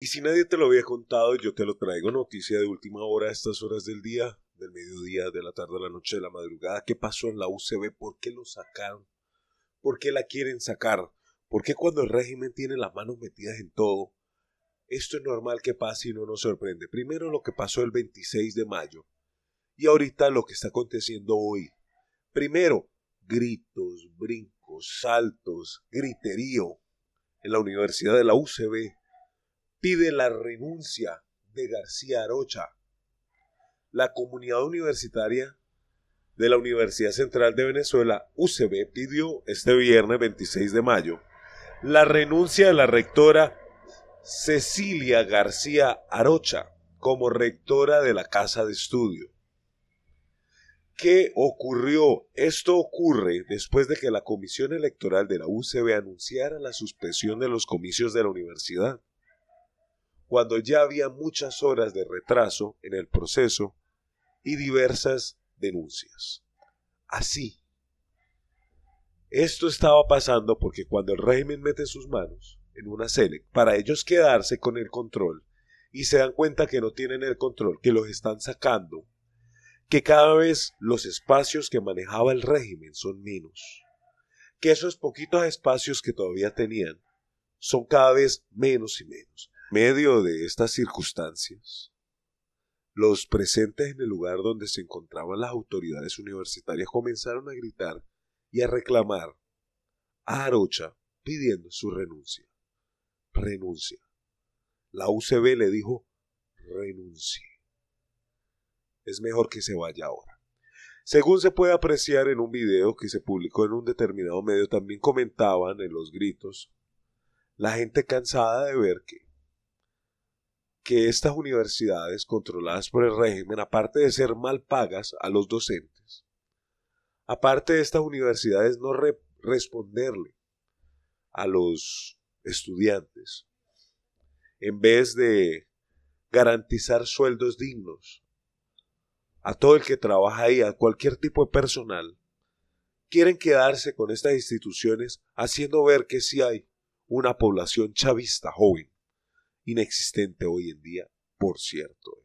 Y si nadie te lo había contado, yo te lo traigo noticia de última hora a estas horas del día, del mediodía, de la tarde, a la noche, de la madrugada. ¿Qué pasó en la UCB? ¿Por qué lo sacaron? ¿Por qué la quieren sacar? ¿Por qué cuando el régimen tiene las manos metidas en todo? Esto es normal que pase y no nos sorprende. Primero lo que pasó el 26 de mayo y ahorita lo que está aconteciendo hoy. Primero, gritos, brincos, saltos, griterío en la Universidad de la UCB pide la renuncia de García Arocha. La comunidad universitaria de la Universidad Central de Venezuela, UCB, pidió este viernes 26 de mayo la renuncia de la rectora Cecilia García Arocha como rectora de la Casa de Estudio. ¿Qué ocurrió? Esto ocurre después de que la Comisión Electoral de la UCB anunciara la suspensión de los comicios de la universidad cuando ya había muchas horas de retraso en el proceso y diversas denuncias. Así, esto estaba pasando porque cuando el régimen mete sus manos en una SELEC para ellos quedarse con el control y se dan cuenta que no tienen el control, que los están sacando, que cada vez los espacios que manejaba el régimen son menos, que esos poquitos espacios que todavía tenían son cada vez menos y menos, medio de estas circunstancias, los presentes en el lugar donde se encontraban las autoridades universitarias comenzaron a gritar y a reclamar a Arocha pidiendo su renuncia. Renuncia. La UCB le dijo, renuncie. Es mejor que se vaya ahora. Según se puede apreciar en un video que se publicó en un determinado medio, también comentaban en los gritos la gente cansada de ver que que estas universidades controladas por el régimen, aparte de ser mal pagas a los docentes, aparte de estas universidades no responderle a los estudiantes, en vez de garantizar sueldos dignos a todo el que trabaja ahí, a cualquier tipo de personal, quieren quedarse con estas instituciones haciendo ver que sí hay una población chavista joven inexistente hoy en día, por cierto.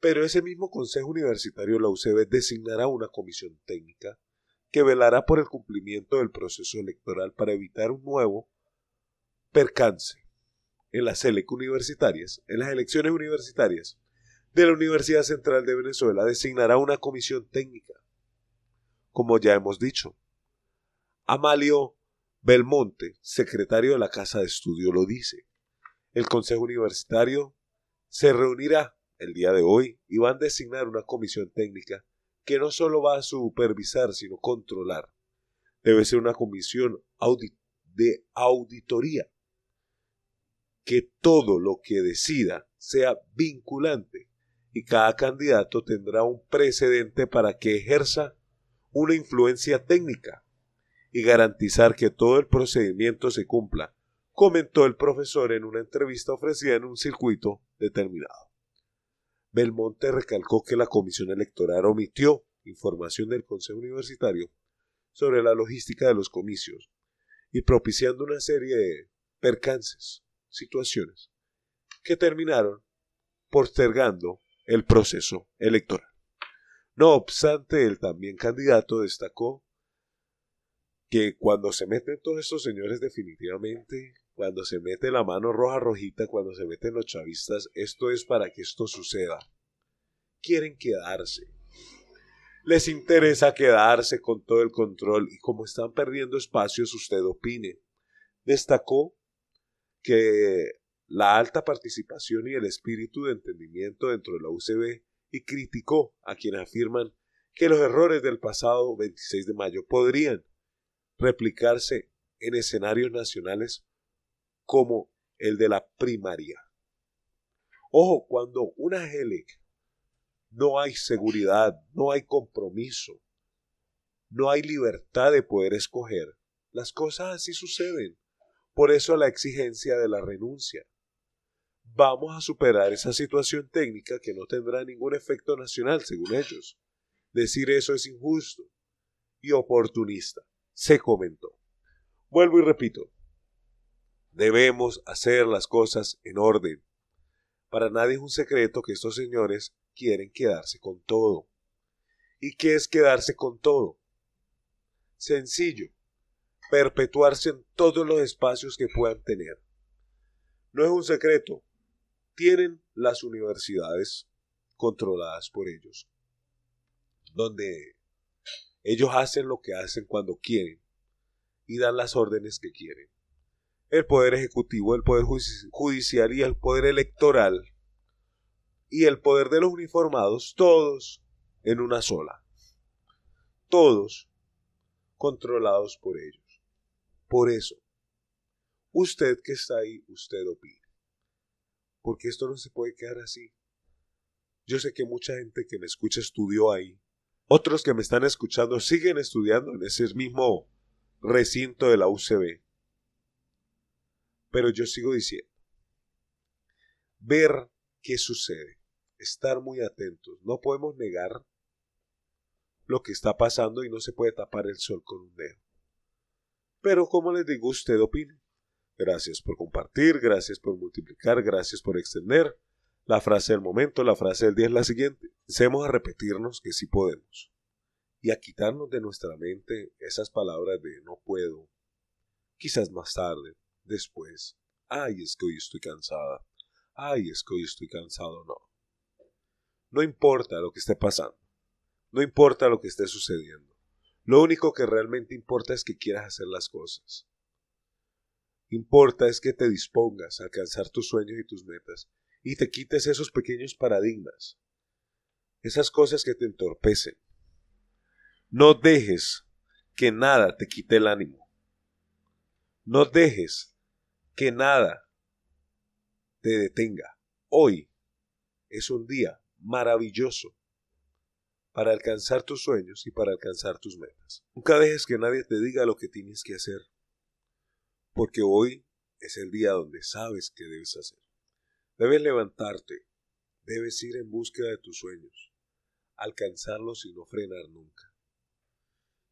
Pero ese mismo Consejo Universitario, la UCB, designará una comisión técnica que velará por el cumplimiento del proceso electoral para evitar un nuevo percance en las e universitarias, en las elecciones universitarias de la Universidad Central de Venezuela, designará una comisión técnica. Como ya hemos dicho, Amalio Belmonte, secretario de la Casa de Estudio, lo dice. El Consejo Universitario se reunirá el día de hoy y van a designar una comisión técnica que no solo va a supervisar, sino controlar. Debe ser una comisión de auditoría que todo lo que decida sea vinculante y cada candidato tendrá un precedente para que ejerza una influencia técnica y garantizar que todo el procedimiento se cumpla comentó el profesor en una entrevista ofrecida en un circuito determinado. Belmonte recalcó que la comisión electoral omitió información del Consejo Universitario sobre la logística de los comicios y propiciando una serie de percances, situaciones, que terminaron postergando el proceso electoral. No obstante, el también candidato destacó que cuando se meten todos estos señores definitivamente cuando se mete la mano roja rojita, cuando se meten los chavistas, esto es para que esto suceda. Quieren quedarse. Les interesa quedarse con todo el control y como están perdiendo espacios, usted opine. Destacó que la alta participación y el espíritu de entendimiento dentro de la UCB y criticó a quienes afirman que los errores del pasado 26 de mayo podrían replicarse en escenarios nacionales como el de la primaria. Ojo, cuando una GELEC no hay seguridad, no hay compromiso, no hay libertad de poder escoger, las cosas así suceden. Por eso la exigencia de la renuncia. Vamos a superar esa situación técnica que no tendrá ningún efecto nacional, según ellos. Decir eso es injusto y oportunista, se comentó. Vuelvo y repito, Debemos hacer las cosas en orden. Para nadie es un secreto que estos señores quieren quedarse con todo. ¿Y qué es quedarse con todo? Sencillo, perpetuarse en todos los espacios que puedan tener. No es un secreto, tienen las universidades controladas por ellos, donde ellos hacen lo que hacen cuando quieren y dan las órdenes que quieren el poder ejecutivo, el poder judicial y el poder electoral y el poder de los uniformados, todos en una sola, todos controlados por ellos. Por eso, usted que está ahí, usted opina. Porque esto no se puede quedar así. Yo sé que mucha gente que me escucha estudió ahí. Otros que me están escuchando siguen estudiando en ese mismo recinto de la UCB. Pero yo sigo diciendo, ver qué sucede, estar muy atentos. No podemos negar lo que está pasando y no se puede tapar el sol con un dedo. Pero como les digo, usted opine. Gracias por compartir, gracias por multiplicar, gracias por extender. La frase del momento, la frase del día es la siguiente. Empecemos a repetirnos que sí podemos. Y a quitarnos de nuestra mente esas palabras de no puedo, quizás más tarde, Después, ay, es que hoy estoy cansada, ay, es que hoy estoy cansado, no. No importa lo que esté pasando, no importa lo que esté sucediendo. Lo único que realmente importa es que quieras hacer las cosas. Importa es que te dispongas a alcanzar tus sueños y tus metas y te quites esos pequeños paradigmas, esas cosas que te entorpecen. No dejes que nada te quite el ánimo. No dejes que nada te detenga. Hoy es un día maravilloso para alcanzar tus sueños y para alcanzar tus metas. Nunca dejes que nadie te diga lo que tienes que hacer, porque hoy es el día donde sabes qué debes hacer. Debes levantarte, debes ir en búsqueda de tus sueños, alcanzarlos y no frenar nunca.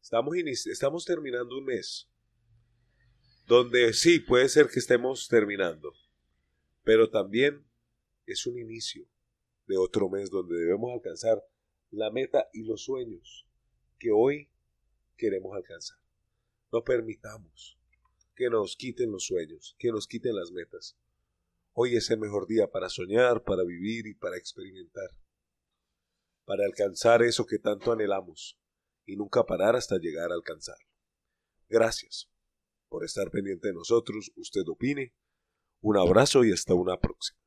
Estamos, estamos terminando un mes donde sí puede ser que estemos terminando, pero también es un inicio de otro mes donde debemos alcanzar la meta y los sueños que hoy queremos alcanzar. No permitamos que nos quiten los sueños, que nos quiten las metas. Hoy es el mejor día para soñar, para vivir y para experimentar, para alcanzar eso que tanto anhelamos y nunca parar hasta llegar a alcanzarlo. Gracias por estar pendiente de nosotros. Usted opine. Un abrazo y hasta una próxima.